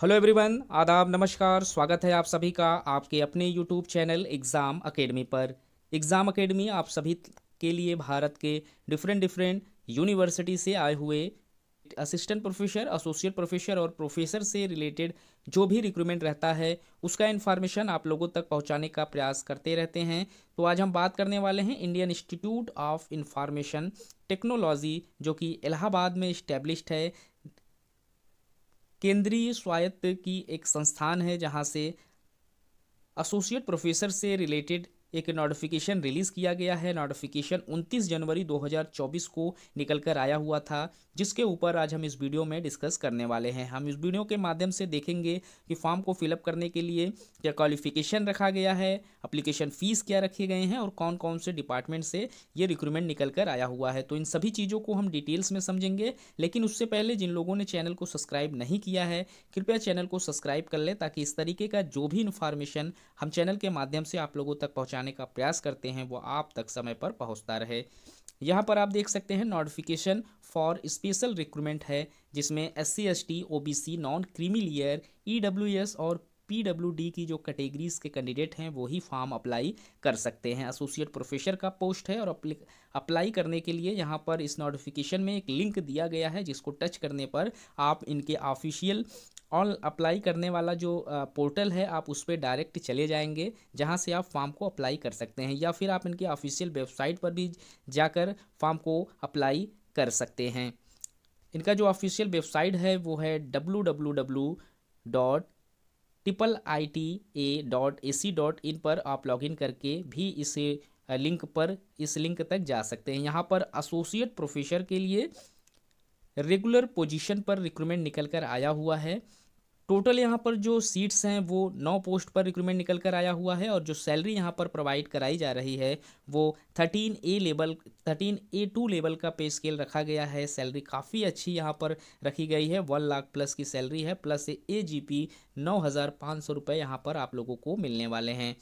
hello everyone आदाब नमस्कार स्वागत है आप सभी का आपके अपने यूट्यूब चैनल एग्ज़ाम अकेडमी पर एग्ज़ाम अकेडमी आप सभी के लिए भारत के डिफरेंट डिफरेंट यूनिवर्सिटी से आए हुए असिस्टेंट प्रोफेसर एसोसिएट प्रोफेसर और प्रोफेसर से रिलेटेड जो भी रिक्रूटमेंट रहता है उसका इन्फॉर्मेशन आप लोगों तक पहुँचाने का प्रयास करते रहते हैं तो आज हम बात करने वाले हैं Indian Institute of information Technology जो कि इलाहाबाद में इस्टेब्लिश्ड है केंद्रीय स्वायत्त की एक संस्थान है जहाँ से एसोसिएट प्रोफेसर से रिलेटेड एक नोटिफिकेशन रिलीज़ किया गया है नोटिफिकेशन 29 जनवरी 2024 को निकल कर आया हुआ था जिसके ऊपर आज हम इस वीडियो में डिस्कस करने वाले हैं हम इस वीडियो के माध्यम से देखेंगे कि फॉर्म को फिलअप करने के लिए क्या क्वालिफिकेशन रखा गया है अप्लीकेशन फ़ीस क्या रखे गए हैं और कौन कौन से डिपार्टमेंट से ये रिक्रूटमेंट निकल कर आया हुआ है तो इन सभी चीज़ों को हम डिटेल्स में समझेंगे लेकिन उससे पहले जिन लोगों ने चैनल को सब्सक्राइब नहीं किया है कृपया चैनल को सब्सक्राइब कर लें ताकि इस तरीके का जो भी इन्फॉर्मेशन हम चैनल के माध्यम से आप लोगों तक पहुँचाने पहुंचाने का प्रयास करते हैं वो आप तक समय पर पहुंचता रहे यहाँ पर आप देख सकते हैं नोटिफिकेशन फॉर स्पेशल रिक्रूटमेंट है जिसमें S C S T non creamy layer E S और पीडब्ल्यूडी की जो कैटेगरीज के कैंडिडेट हैं वो ही फॉर्म अप्लाई कर सकते हैं एसोसिएट प्रोफेसर का पोस्ट है और अप्लाई करने के लिए यहाँ पर इस नोटिफिकेशन में एक लिंक दिया गया है जिसको टच करने पर आप इनके ऑफिशियल ऑन अप्लाई करने वाला जो पोर्टल है आप उस पर डायरेक्ट चले जाएंगे जहाँ से आप फॉर्म को अप्लाई कर सकते हैं या फिर आप इनके ऑफिशियल वेबसाइट पर भी जाकर फॉर्म को अप्लाई कर सकते हैं इनका जो ऑफिशियल वेबसाइट है वो है W W W dot triple I T A dot A C dot in पर आप लॉगिन करके भी इस लिंक पर इस लिंक तक जा सकते हैं यहाँ पर एसोसिएट प्रोफेसर के लिए रेगुलर पोजीशन पर रिक्रूटमेंट निकल कर आया हुआ है टोटल यहाँ पर जो सीट्स हैं वो नौ पोस्ट पर रिक्रूटमेंट निकल कर आया हुआ है और जो सैलरी यहाँ पर प्रोवाइड कराई जा रही है वो thirteen A level thirteen A two level का पे स्केल रखा गया है सैलरी काफ़ी अच्छी यहाँ पर रखी गई है वन लाख प्लस की सैलरी है प्लस ए जी पी नौ हज़ार पाँच सौ रुपये यहाँ पर आप लोगों को मिलने वाले हैं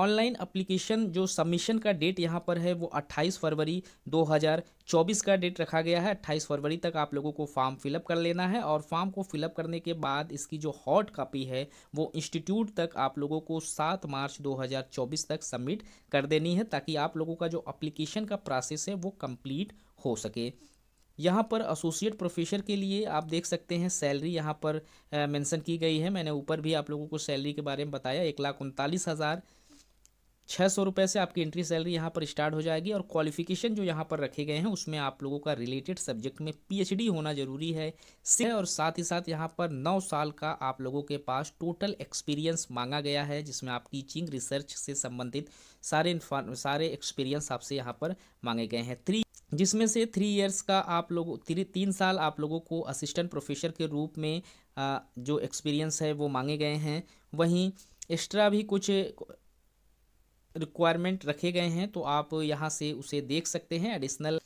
ऑनलाइन अप्लीकेशन जो सबमिशन का डेट यहाँ पर है वो 28 फरवरी 2024 का डेट रखा गया है 28 फरवरी तक आप लोगों को फॉर्म फिलअप कर लेना है और फॉर्म को फिलअप करने के बाद इसकी जो हॉट कॉपी है वो इंस्टीट्यूट तक आप लोगों को 7 मार्च 2024 तक सबमिट कर देनी है ताकि आप लोगों का जो अप्लीकेशन का प्रोसेस है वो कम्प्लीट हो सके यहाँ पर एसोसिएट प्रोफेसर के लिए आप देख सकते हैं सैलरी यहाँ पर मेंशन की गई है मैंने ऊपर भी आप लोगों को सैलरी के बारे में बताया एक लाख उनतालीस हज़ार छः सौ रुपये से आपकी एंट्री सैलरी यहाँ पर स्टार्ट हो जाएगी और क्वालिफिकेशन जो यहाँ पर रखे गए हैं उसमें आप लोगों का रिलेटेड सब्जेक्ट में पीएचडी होना ज़रूरी है से और साथ ही साथ यहाँ पर नौ साल का आप लोगों के पास टोटल एक्सपीरियंस मांगा गया है जिसमें आप टीचिंग रिसर्च से संबंधित सारे सारे एक्सपीरियंस आपसे यहाँ पर मांगे गए हैं थ्री जिसमें से थ्री ईयर्स का आप लोगों तीन साल आप लोगों को असिस्टेंट प्रोफेसर के रूप में जो एक्सपीरियंस है वो मांगे गए हैं वहीं एक्स्ट्रा भी कुछ रिक्वायरमेंट रखे गए हैं तो आप यहाँ से उसे देख सकते हैं एडिशनल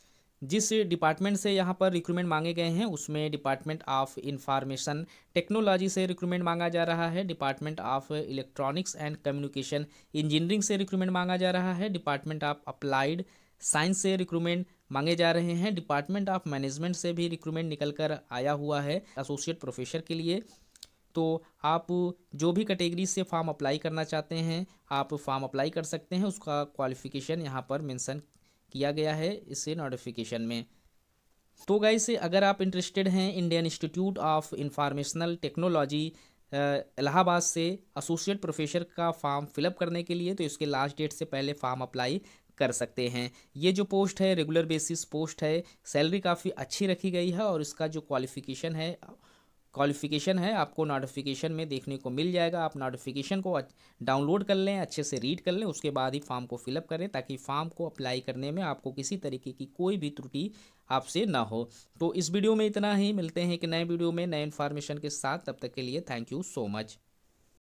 जिस डिपार्टमेंट से यहाँ पर रिक्रूटमेंट मांगे गए हैं उसमें डिपार्टमेंट ऑफ इंफॉर्मेशन टेक्नोलॉजी से रिक्रूटमेंट मांगा जा रहा है department of electronics and communication engineering से रिक्रूटमेंट मांगा जा रहा है डिपार्टमेंट ऑफ अप्लाइड साइंस से रिक्रूटमेंट मांगे जा रहे हैं डिपार्टमेंट ऑफ मैनेजमेंट से भी रिक्रूटमेंट निकल कर आया हुआ है एसोसिएट प्रोफेसर के लिए तो आप जो भी कैटेगरी से फॉर्म अप्लाई करना चाहते हैं आप फॉर्म अप्लाई कर सकते हैं उसका क्वालिफिकेशन यहाँ पर मेंशन किया गया है इसे नोटिफिकेशन में तो गाइस अगर आप इंटरेस्टेड हैं Indian Institute of Informational Technology Allahabad से एसोसिएट प्रोफेसर का फॉर्म फिलअप करने के लिए तो इसके लास्ट डेट से पहले फॉर्म अप्लाई कर सकते हैं ये जो पोस्ट है रेगुलर बेसिस पोस्ट है सैलरी काफ़ी अच्छी रखी गई है और इसका जो क्वालिफिकेशन है क्वालिफिकेशन है आपको नोटिफिकेशन में देखने को मिल जाएगा आप नोटिफिकेशन को डाउनलोड कर लें अच्छे से रीड कर लें उसके बाद ही फॉर्म को फिलअप करें ताकि फॉर्म को अप्लाई करने में आपको किसी तरीके की कोई भी त्रुटि आपसे ना हो तो इस वीडियो में इतना ही मिलते हैं कि नए वीडियो में नए इन्फॉर्मेशन के साथ तब तक के लिए थैंक यू सो मच